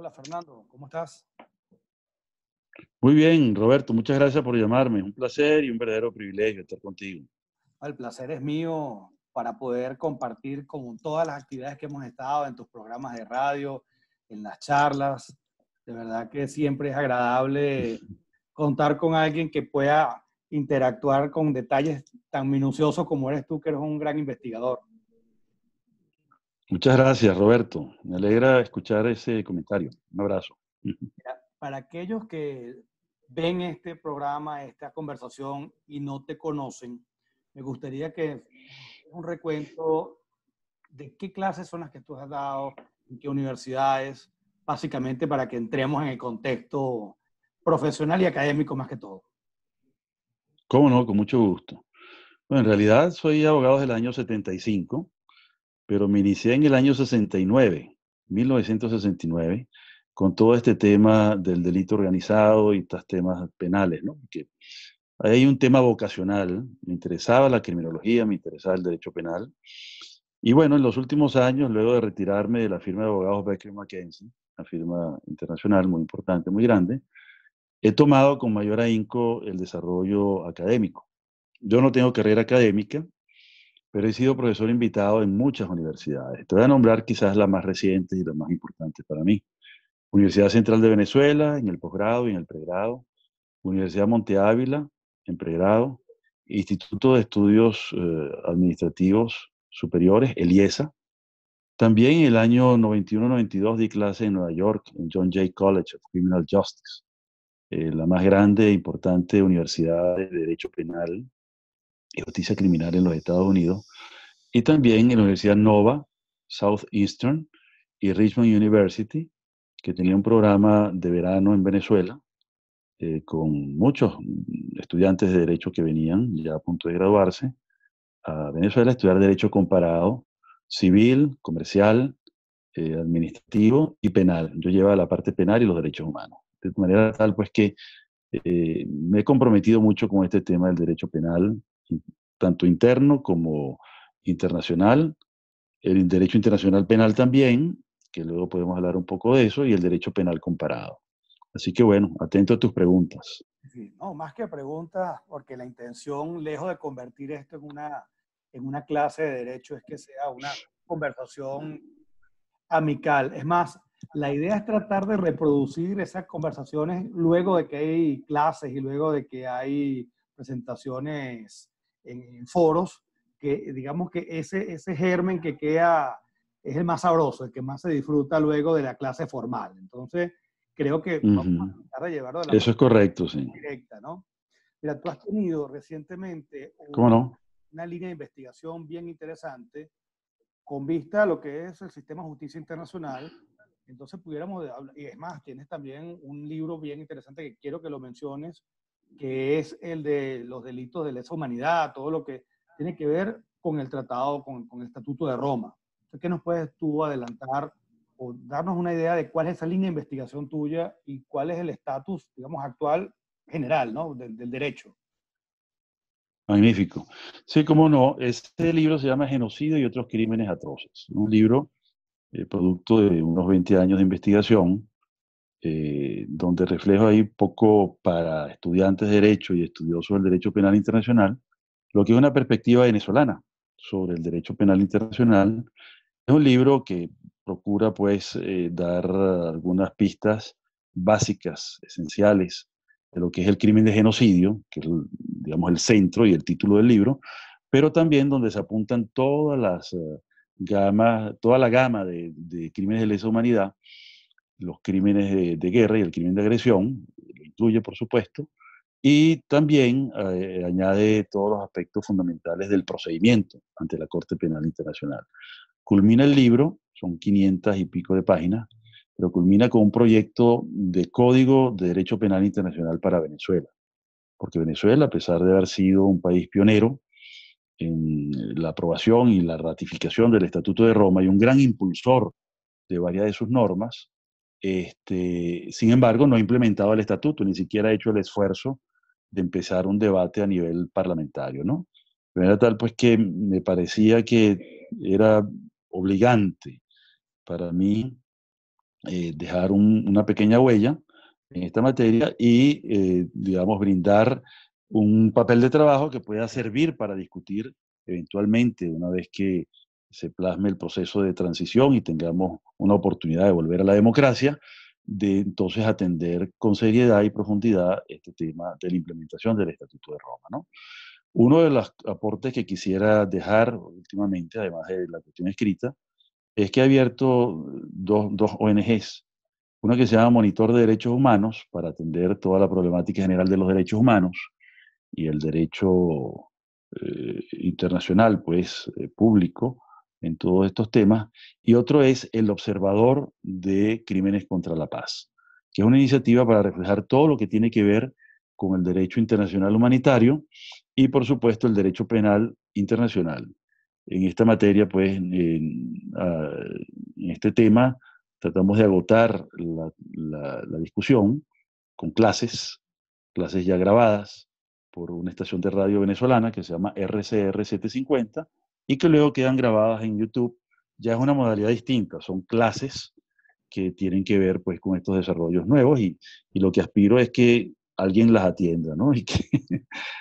Hola Fernando, ¿cómo estás? Muy bien, Roberto, muchas gracias por llamarme. Un placer y un verdadero privilegio estar contigo. El placer es mío para poder compartir con todas las actividades que hemos estado en tus programas de radio, en las charlas. De verdad que siempre es agradable contar con alguien que pueda interactuar con detalles tan minuciosos como eres tú, que eres un gran investigador. Muchas gracias, Roberto. Me alegra escuchar ese comentario. Un abrazo. para aquellos que ven este programa, esta conversación y no te conocen, me gustaría que un recuento de qué clases son las que tú has dado, en qué universidades, básicamente para que entremos en el contexto profesional y académico más que todo. Cómo no, con mucho gusto. Bueno, en realidad soy abogado desde el año 75 pero me inicié en el año 69, 1969, con todo este tema del delito organizado y estos temas penales, ¿no? Que hay un tema vocacional, me interesaba la criminología, me interesaba el derecho penal. Y bueno, en los últimos años, luego de retirarme de la firma de abogados Becker McKenzie, una firma internacional muy importante, muy grande, he tomado con mayor ahínco el desarrollo académico. Yo no tengo carrera académica, pero he sido profesor invitado en muchas universidades. Te voy a nombrar quizás las más recientes y las más importantes para mí. Universidad Central de Venezuela, en el posgrado y en el pregrado. Universidad Monte Ávila, en pregrado. Instituto de Estudios eh, Administrativos Superiores, el e También en el año 91-92 di clase en Nueva York, en John Jay College of Criminal Justice, eh, la más grande e importante universidad de Derecho Penal y Justicia Criminal en los Estados Unidos, y también en la Universidad Nova, Southeastern y Richmond University, que tenía un programa de verano en Venezuela eh, con muchos estudiantes de derecho que venían ya a punto de graduarse a Venezuela a estudiar derecho comparado civil, comercial, eh, administrativo y penal. Yo llevaba la parte penal y los derechos humanos. De manera tal, pues que eh, me he comprometido mucho con este tema del derecho penal, tanto interno como internacional, el derecho internacional penal también, que luego podemos hablar un poco de eso, y el derecho penal comparado. Así que bueno, atento a tus preguntas. no, más que preguntas, porque la intención, lejos de convertir esto en una, en una clase de derecho, es que sea una conversación amical. Es más, la idea es tratar de reproducir esas conversaciones luego de que hay clases y luego de que hay presentaciones en, foros, que digamos que ese, ese germen que queda es el más sabroso, el que más se disfruta luego de la clase formal. Entonces, creo que Eso es correcto, sí. Directa, ¿no? Mira, tú has tenido recientemente una, una, línea de investigación bien interesante con vista a lo que es el sistema de justicia internacional. Entonces pudiéramos, hablar, y es más, tienes también un libro bien interesante que quiero que lo menciones, que es el de los delitos de lesa humanidad, todo lo que tiene que ver con el tratado, con, el Estatuto de Roma. ¿Qué nos puedes tú adelantar o darnos una idea de cuál es esa línea de investigación tuya y cuál es el estatus, digamos, actual general ¿no? del, derecho? Magnífico. Sí, cómo no. Este libro se llama Genocidio y otros crímenes atroces. Un libro eh, producto de unos 20 años de investigación eh, donde reflejo ahí poco para estudiantes de Derecho y estudiosos del Derecho Penal Internacional, lo que es una perspectiva venezolana sobre el Derecho Penal Internacional. Es un libro que procura pues eh, dar algunas pistas básicas, esenciales, de lo que es el crimen de genocidio, que es digamos el centro y el título del libro, pero también donde se apuntan todas las eh, gamas, toda la gama de crímenes de lesa humanidad los crímenes de, guerra y el crimen de agresión, lo incluye por supuesto, y también eh, añade todos los aspectos fundamentales del procedimiento ante la Corte Penal Internacional. Culmina el libro, son 500 y pico de páginas, pero culmina con un proyecto de Código de Derecho Penal Internacional para Venezuela, porque Venezuela, a pesar de haber sido un país pionero, en la aprobación y la ratificación del Estatuto de Roma y un gran impulsor de varias de sus normas, este, sin embargo, no ha implementado el estatuto, ni siquiera ha hecho el esfuerzo de empezar un debate a nivel parlamentario, ¿no? Pero era tal pues que me parecía que era obligante para mí eh, dejar una pequeña huella en esta materia y, eh, digamos, brindar un papel de trabajo que pueda servir para discutir eventualmente, una vez que se plasme el proceso de transición y tengamos una oportunidad de volver a la democracia, de entonces atender con seriedad y profundidad este tema de la implementación del Estatuto de Roma. ¿no? Uno de los aportes que quisiera dejar últimamente, además de la cuestión escrita, es que ha abierto dos, ONGs, una que se llama Monitor de Derechos Humanos, para atender toda la problemática general de los derechos humanos y el derecho eh, internacional, pues, eh, público, en todos estos temas, y otro es El Observador de Crímenes contra la Paz, que es una iniciativa para reflejar todo lo que tiene que ver con el derecho internacional humanitario y, por supuesto, el derecho penal internacional. En esta materia, pues, en, ah, este tema, tratamos de agotar la, la discusión con clases, clases ya grabadas por una estación de radio venezolana que se llama RCR 750 y que luego quedan grabadas en YouTube, ya es una modalidad distinta, son clases que tienen que ver pues con estos desarrollos nuevos y, y lo que aspiro es que alguien las atienda, ¿no? Y que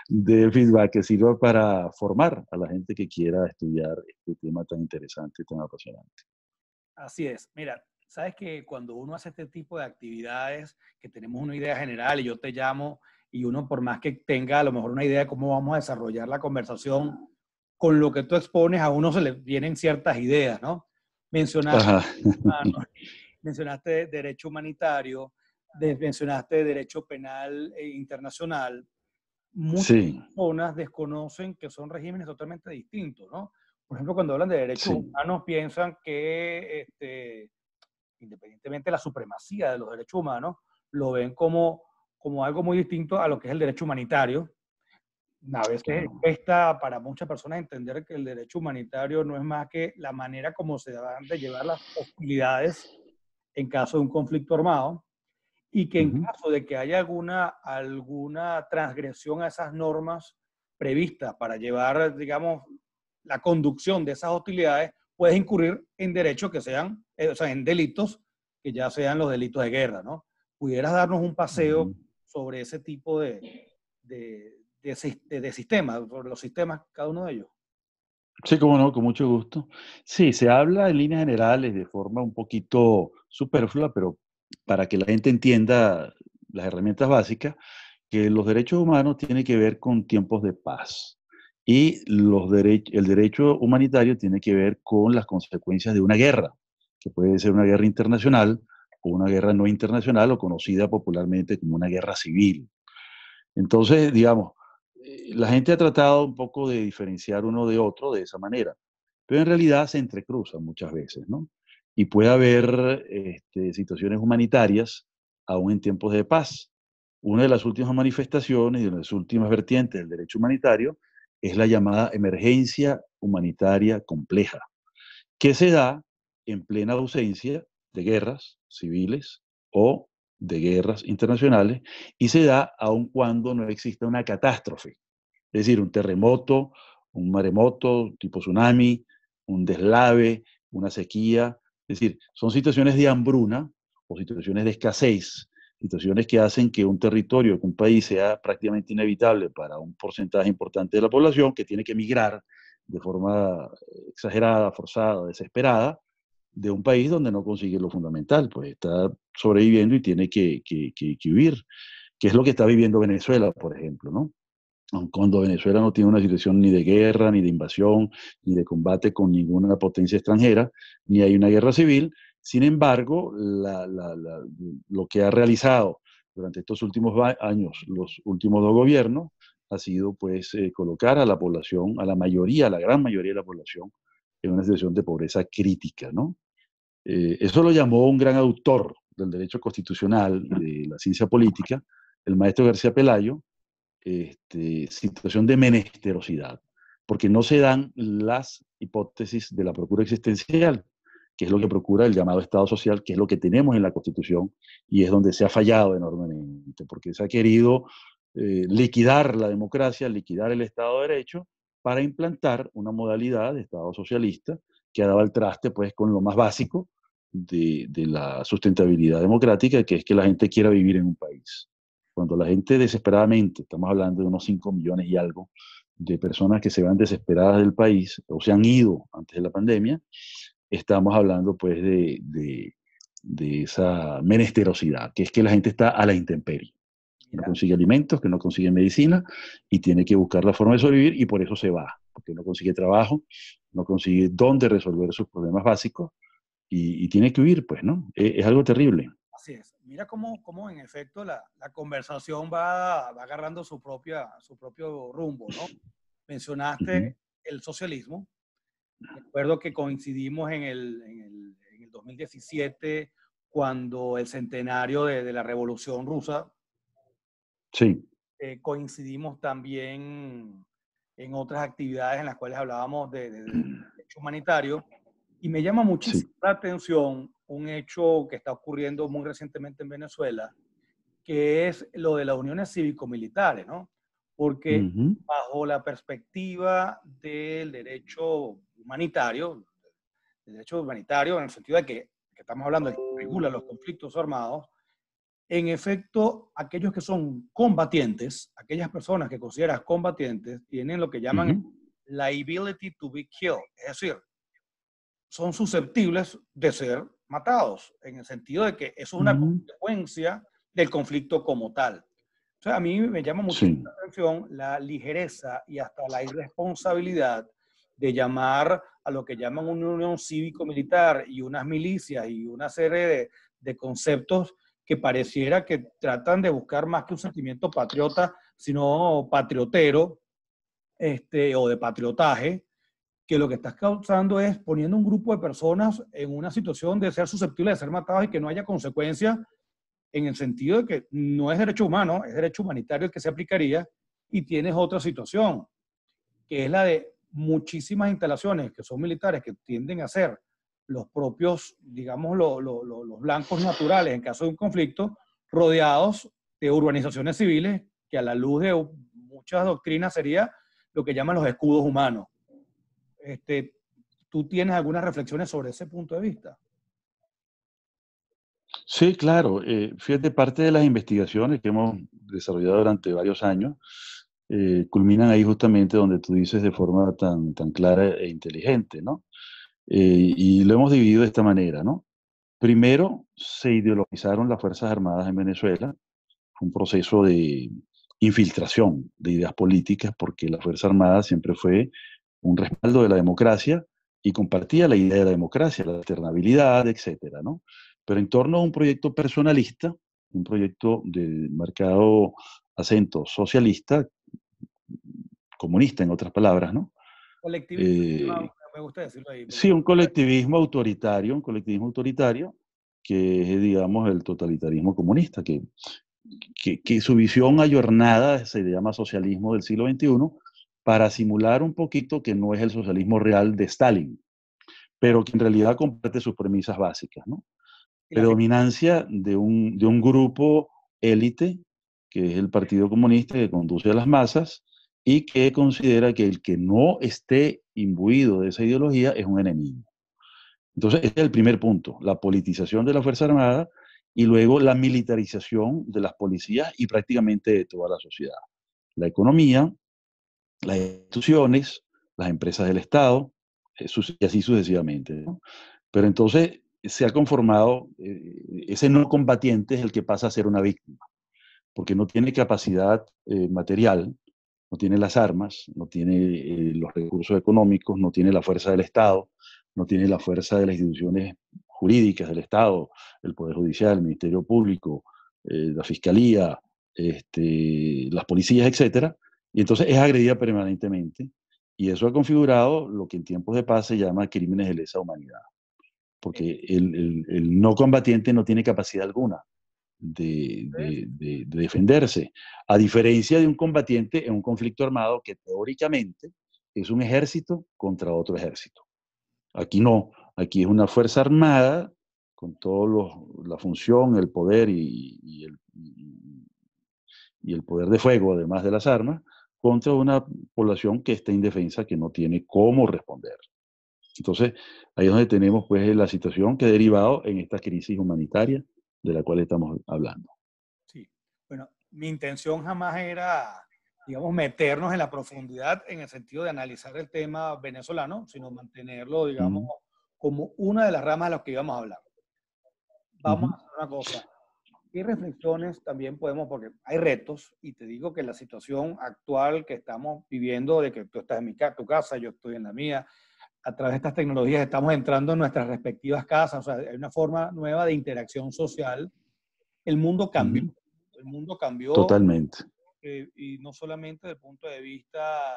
dé feedback que sirva para formar a la gente que quiera estudiar este tema tan interesante, y tan apasionante. Así es. Mira, sabes que cuando uno hace este tipo de actividades, que tenemos una idea general y yo te llamo y uno por más que tenga a lo mejor una idea de cómo vamos a desarrollar la conversación, con lo que tú expones a uno se le vienen ciertas ideas, ¿no? Mencionaste, derecho humanitario, mencionaste derecho penal e internacional. Muchas personas desconocen que son regímenes totalmente distintos, ¿no? Por ejemplo, cuando hablan de derechos humanos piensan que, este, independientemente de la supremacía de los derechos humanos, lo ven como, como algo muy distinto a lo que es el derecho humanitario, a veces que cuesta para muchas personas entender que el derecho humanitario no es más que la manera como se van de llevar las hostilidades en caso de un conflicto armado y que en caso de que haya alguna, alguna transgresión a esas normas previstas para llevar, digamos, la conducción de esas hostilidades, puedes incurrir en derechos que sean, eh, o sea, en delitos que ya sean los delitos de guerra, ¿no? ¿Pudieras darnos un paseo sobre ese tipo de de, de, sistemas, por los sistemas, cada uno de ellos. Sí, cómo no, con mucho gusto. Sí, se habla en líneas generales de forma un poquito superflua, pero para que la gente entienda las herramientas básicas, que los derechos humanos tienen que ver con tiempos de paz y los el derecho humanitario tiene que ver con las consecuencias de una guerra, que puede ser una guerra internacional o una guerra no internacional o conocida popularmente como una guerra civil. Entonces, digamos, eh, la gente ha tratado un poco de diferenciar uno de otro de esa manera, pero en realidad se entrecruzan muchas veces, ¿no? Y puede haber este, situaciones humanitarias aún en tiempos de paz. Una de las últimas manifestaciones y una de las últimas vertientes del derecho humanitario es la llamada emergencia humanitaria compleja, que se da en plena ausencia de guerras civiles o de guerras internacionales y se da aun cuando no exista una catástrofe, es decir, un terremoto, un maremoto tipo tsunami, un deslave, una sequía, es decir, son situaciones de hambruna o situaciones de escasez, situaciones que hacen que un territorio, que un país sea prácticamente inevitable para un porcentaje importante de la población que tiene que emigrar de forma eh, exagerada, forzada, desesperada, de un país donde no consigue lo fundamental, pues está sobreviviendo y tiene que, que, que, que es lo que está viviendo Venezuela, por ejemplo, ¿no? cuando Venezuela no tiene una situación ni de guerra, ni de invasión, ni de combate con ninguna potencia extranjera, ni hay una guerra civil. Sin embargo, lo que ha realizado durante estos últimos años los últimos dos gobiernos ha sido pues eh, colocar a la población, a la mayoría, a la gran mayoría de la población, en una situación de pobreza crítica, ¿no? Eh, eso lo llamó un gran autor del derecho constitucional, de la ciencia política, el maestro García Pelayo, este, situación de menesterosidad, porque no se dan las hipótesis de la procura existencial, que es lo que procura el llamado Estado Social, que es lo que tenemos en la Constitución y es donde se ha fallado enormemente, porque se ha querido eh, liquidar la democracia, liquidar el Estado de Derecho para implantar una modalidad de Estado socialista que ha dado al traste pues, con lo más básico de, la sustentabilidad democrática, que es que la gente quiera vivir en un país. Cuando la gente desesperadamente, estamos hablando de unos 5 millones y algo, de personas que se van desesperadas del país o se han ido antes de la pandemia, estamos hablando pues de esa menesterosidad, que es que la gente está a la intemperie no consigue alimentos, que no consigue medicina y tiene que buscar la forma de sobrevivir y por eso se va, porque no consigue trabajo, no consigue dónde resolver sus problemas básicos y, tiene que huir, pues, ¿no? E, es, algo terrible. Así es. Mira cómo, cómo en efecto la, conversación va, agarrando su, propia, su propio rumbo, ¿no? Mencionaste el socialismo. Recuerdo que coincidimos en el, 2017 cuando el centenario de la Revolución Rusa Sí. Eh, coincidimos también en otras actividades en las cuales hablábamos de, derecho humanitario. Y me llama muchísima atención un hecho que está ocurriendo muy recientemente en Venezuela, que es lo de las uniones cívico-militares, ¿no? Porque bajo la perspectiva del derecho humanitario, el derecho humanitario en el sentido de que, que estamos hablando de que regula los conflictos armados, en efecto, aquellos que son combatientes, aquellas personas que consideras combatientes, tienen lo que llaman la liability to be killed, es decir, son susceptibles de ser matados, en el sentido de que eso es una consecuencia del conflicto como tal. O sea, a mí me llama mucho la atención la ligereza y hasta la irresponsabilidad de llamar a lo que llaman una unión cívico-militar y unas milicias y una serie de conceptos que pareciera que tratan de buscar más que un sentimiento patriota, sino patriotero este, o de patriotaje, que lo que estás causando es poniendo un grupo de personas en una situación de ser susceptibles de ser matados y que no haya consecuencias en el sentido de que no es derecho humano, es derecho humanitario el que se aplicaría y tienes otra situación, que es la de muchísimas instalaciones que son militares que tienden a ser los propios, digamos, los blancos naturales en caso de un conflicto, rodeados de urbanizaciones civiles, que a la luz de muchas doctrinas sería lo que llaman los escudos humanos. Este, ¿Tú tienes algunas reflexiones sobre ese punto de vista? Sí, claro. Eh, fíjate, parte de las investigaciones que hemos desarrollado durante varios años eh, culminan ahí justamente donde tú dices de forma tan, tan clara e inteligente, ¿no? Eh, y lo hemos dividido de esta manera, ¿no? Primero, se ideologizaron las Fuerzas Armadas en Venezuela. un proceso de infiltración de ideas políticas, porque la Fuerza Armada siempre fue un respaldo de la democracia y compartía la idea de la democracia, la alternabilidad, etcétera, ¿no? Pero en torno a un proyecto personalista, un proyecto de marcado acento socialista, comunista en otras palabras, ¿no? Sí, un colectivismo autoritario, un colectivismo autoritario que es, digamos, el totalitarismo comunista, que, que, su visión ayornada se llama socialismo del siglo XXI, para simular un poquito que no es el socialismo real de Stalin, pero que en realidad comparte sus premisas básicas, ¿no? Predominancia de de un grupo élite, que es el Partido Comunista que conduce a las masas, y que considera que el que no esté imbuido de esa ideología es un enemigo. Entonces, este es el primer punto, la politización de la Fuerza Armada y luego la militarización de las policías y prácticamente de toda la sociedad. La economía, las instituciones, las empresas del Estado, eh, y así sucesivamente. Pero entonces se ha conformado, eh, ese no combatiente es el que pasa a ser una víctima, porque no tiene capacidad eh, material, no tiene las armas, no tiene eh, los recursos económicos, no tiene la fuerza del Estado, no tiene la fuerza de las instituciones jurídicas del Estado, el Poder Judicial, el Ministerio Público, eh, la Fiscalía, este, las policías, etcétera, y entonces es agredida permanentemente, y eso ha configurado lo que en tiempos de paz se llama crímenes de lesa humanidad, porque el no combatiente no tiene capacidad alguna de, defenderse, a diferencia de un combatiente en un conflicto armado que teóricamente es un ejército contra otro ejército. Aquí no, aquí es una fuerza armada con toda la función, el poder y, el, y, el, poder de fuego, además de las armas, contra una población que está indefensa, que no tiene cómo responder. Entonces, ahí es donde tenemos pues la situación que ha derivado en esta crisis humanitaria de la cual estamos hablando. Sí, bueno, mi intención jamás era, digamos, meternos en la profundidad en el sentido de analizar el tema venezolano, sino mantenerlo, digamos, como una de las ramas a las que íbamos a hablar. Vamos a hacer una cosa. ¿Qué reflexiones también podemos, porque hay retos, y te digo que la situación actual que estamos viviendo, de que tú estás en mi casa, tu casa, yo estoy en la mía, a través de estas tecnologías estamos entrando en nuestras respectivas casas, o sea, hay una forma nueva de interacción social. El mundo cambió, el mundo cambió. Totalmente. Eh, y no solamente desde el punto de vista,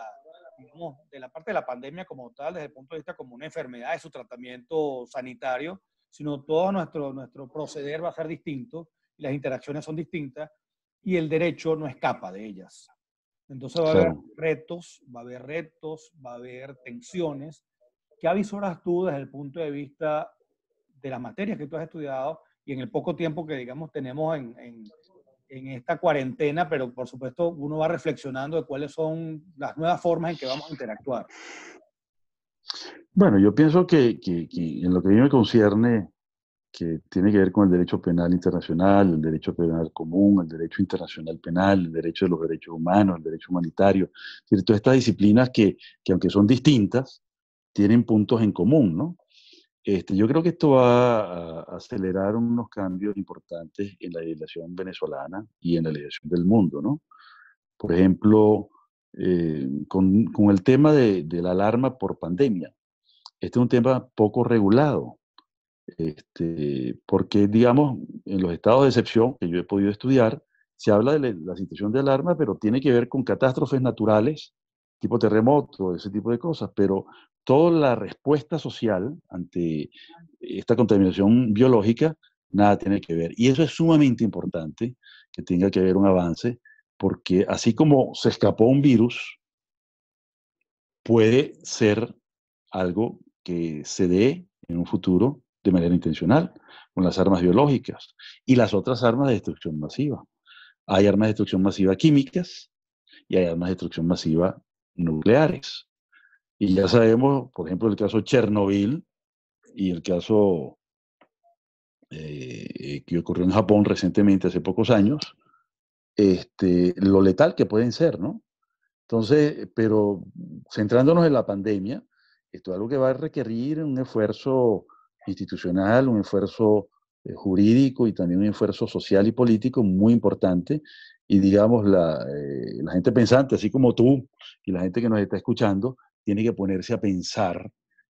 de la parte de la pandemia como tal, desde el punto de vista como una enfermedad, de su tratamiento sanitario, sino todo nuestro, nuestro proceder va a ser distinto, y las interacciones son distintas, y el derecho no escapa de ellas. Entonces va a haber retos, va a haber retos, va a haber tensiones, ¿qué avisoras tú desde el punto de vista de las materias que tú has estudiado y en el poco tiempo que, digamos, tenemos en, esta cuarentena, pero por supuesto uno va reflexionando de cuáles son las nuevas formas en que vamos a interactuar? Bueno, yo pienso que, en lo que a mí me concierne, que tiene que ver con el derecho penal internacional, el derecho penal común, el derecho internacional penal, el derecho de los derechos humanos, el derecho humanitario, todas estas disciplinas que aunque son distintas, tienen puntos en común, ¿no? Este, yo creo que esto va a acelerar unos cambios importantes en la legislación venezolana y en la legislación del mundo, ¿no? Por ejemplo, eh, con, el tema de, la alarma por pandemia. Este es un tema poco regulado, este, porque, digamos, en los estados de excepción que yo he podido estudiar, se habla de la situación de alarma, pero tiene que ver con catástrofes naturales tipo terremoto, ese tipo de cosas, pero toda la respuesta social ante esta contaminación biológica, nada tiene que ver. Y eso es sumamente importante, que tenga que haber un avance, porque así como se escapó un virus, puede ser algo que se dé en un futuro de manera intencional, con las armas biológicas y las otras armas de destrucción masiva. Hay armas de destrucción masiva químicas y hay armas de destrucción masiva nucleares. Y ya sabemos, por ejemplo, el caso Chernobyl y el caso eh, que ocurrió en Japón recientemente, hace pocos años, este, lo letal que pueden ser, ¿no? Entonces, pero centrándonos en la pandemia, esto es algo que va a requerir un esfuerzo institucional, un esfuerzo eh, jurídico y también un esfuerzo social y político muy importante y digamos, eh, la, gente pensante, así como tú y la gente que nos está escuchando, tiene que ponerse a pensar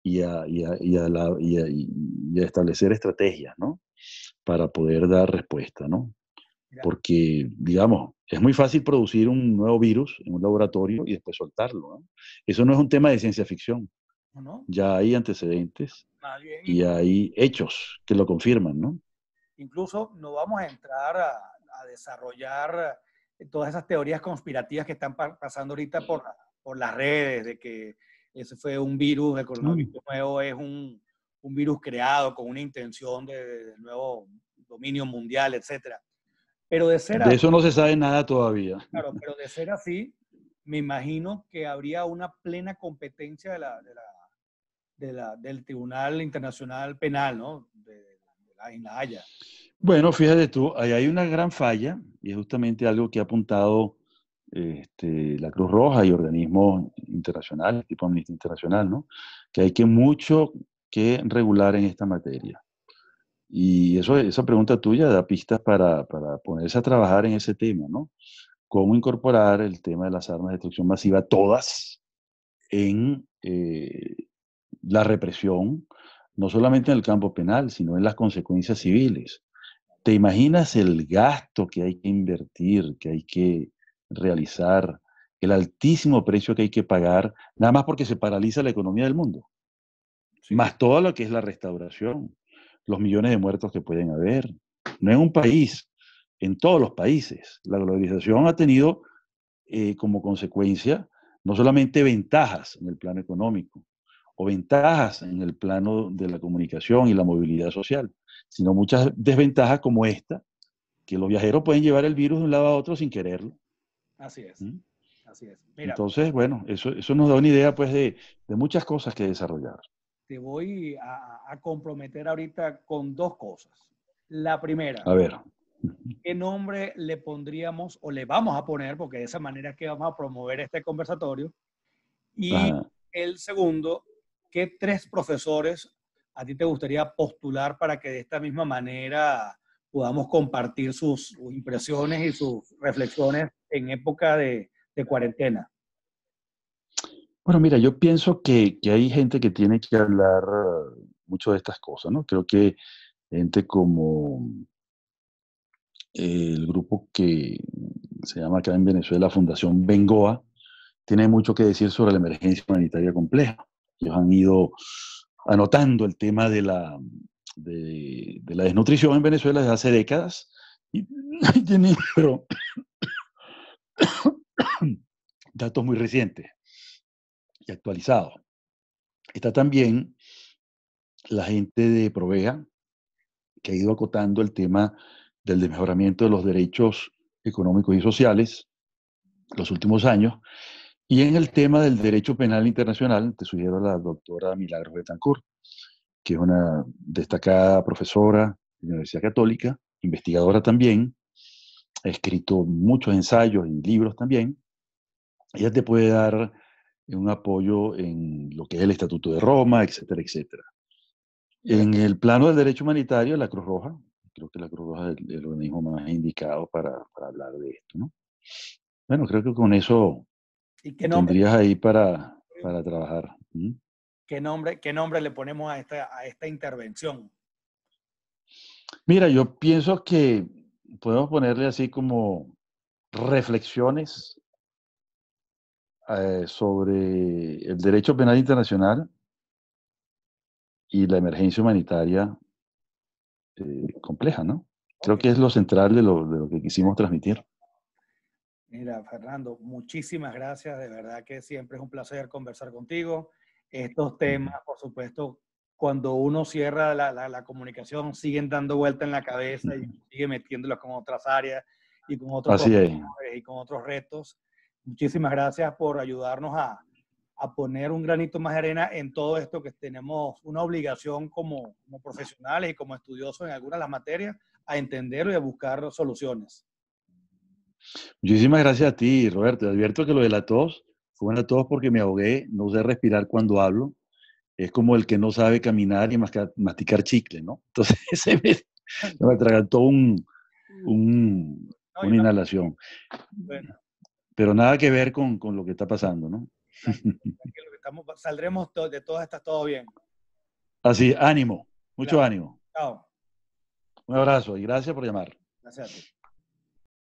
y a, establecer estrategias, ¿no? Para poder dar respuesta, ¿no? Porque, digamos, es muy fácil producir un nuevo virus en un laboratorio y después soltarlo. ¿no? Eso no es un tema de ciencia ficción. ¿No? Ya hay antecedentes y hay hechos que lo confirman, ¿no? Incluso no vamos a entrar a, desarrollar eh, todas esas teorías conspirativas que están pasando ahorita por, por las redes, de que ese fue un virus, el coronavirus nuevo es un, virus creado con una intención de, nuevo dominio mundial, etcétera. Pero de ser eso no se sabe nada todavía. Claro, pero de ser así, me imagino que habría una plena competencia de la, de la, del Tribunal Internacional Penal, De, la, en La Haya. Bueno, fíjate tú, ahí hay una gran falla y es justamente algo que ha apuntado este, la Cruz Roja y organismos internacionales, tipo Amnistía Internacional, ¿no? Que hay que mucho que regular en esta materia. Y eso, esa pregunta tuya da pistas para, para ponerse a trabajar en ese tema, ¿no? Cómo incorporar el tema de las armas de destrucción masiva, todas, en eh, la represión, no solamente en el campo penal, sino en las consecuencias civiles. ¿Te imaginas el gasto que hay que invertir, que hay que realizar, el altísimo precio que hay que pagar, nada más porque se paraliza la economía del mundo? Más todo lo que es la restauración, los millones de muertos que pueden haber. No en un país, en todos los países. La globalización ha tenido eh, como consecuencia no solamente ventajas en el plano económico o ventajas en el plano de la comunicación y la movilidad social, sino muchas desventajas como esta, que los viajeros pueden llevar el virus de un lado a otro sin quererlo. Así es. ¿Mm? Así es. Entonces, bueno, eso, eso nos da una idea pues de, de muchas cosas que desarrollar. Te voy a, comprometer ahorita con dos cosas. La primera. A ver. ¿Qué nombre le pondríamos o le vamos a poner? Porque de esa manera es que vamos a promover este conversatorio. Y el segundo, ¿qué tres profesores a ti te gustaría postular para que de esta misma manera podamos compartir sus impresiones y sus reflexiones en época de, cuarentena? Bueno, mira, yo pienso que, que, hay gente que tiene que hablar uh, mucho de estas cosas, ¿no? Creo que gente como eh, el grupo que se llama acá en Venezuela Fundación Bengoa, tiene mucho que decir sobre la emergencia humanitaria compleja. Ellos han ido anotando el tema de la, de, la desnutrición en Venezuela desde hace décadas. Y tiene datos muy recientes y actualizados. Está también la gente de Proveja, que ha ido acotando el tema del desmejoramiento de los derechos económicos y sociales los últimos años, y en el tema del derecho penal internacional, te sugiero a la doctora Milagro Betancourt, que es una destacada profesora de la Universidad Católica, investigadora también, ha escrito muchos ensayos y libros también. Ella te puede dar un apoyo en lo que es el Estatuto de Roma, etcétera, etcétera. En el plano del derecho humanitario, la Cruz Roja, creo que la Cruz Roja es el, organismo más indicado para, para hablar de esto. ¿no? Bueno, creo que con eso ¿Y qué nombre? Tendrías ahí para, trabajar. ¿Qué, nombre, ¿Qué nombre le ponemos a esta, a esta intervención? Mira, yo pienso que podemos ponerle así como reflexiones eh, sobre el derecho penal internacional y la emergencia humanitaria eh, compleja, ¿no? Creo que es lo central de lo que quisimos transmitir. Mira, Fernando, muchísimas gracias. De verdad que siempre es un placer conversar contigo. Estos temas, por supuesto, cuando uno cierra la, comunicación, siguen dando vuelta en la cabeza y sigue metiéndolos con otras áreas y con otros y con otros retos. Muchísimas gracias por ayudarnos a, poner un granito más de arena en todo esto que tenemos una obligación como, como profesionales y como estudiosos en algunas de las materias a entender y a buscar soluciones. Muchísimas gracias a ti, Roberto. Advierto que lo de la tos fue una tos porque me ahogué, no sé respirar cuando hablo. Es como el que no sabe caminar y masticar chicle, ¿no? Entonces se me, me atragantó un, un, una inhalación. Pero nada que ver con, lo que está pasando, ¿no? saldremos de todas estas todo bien. Así, ánimo, mucho ánimo. Chao. Un abrazo y gracias por llamar. Gracias a ti.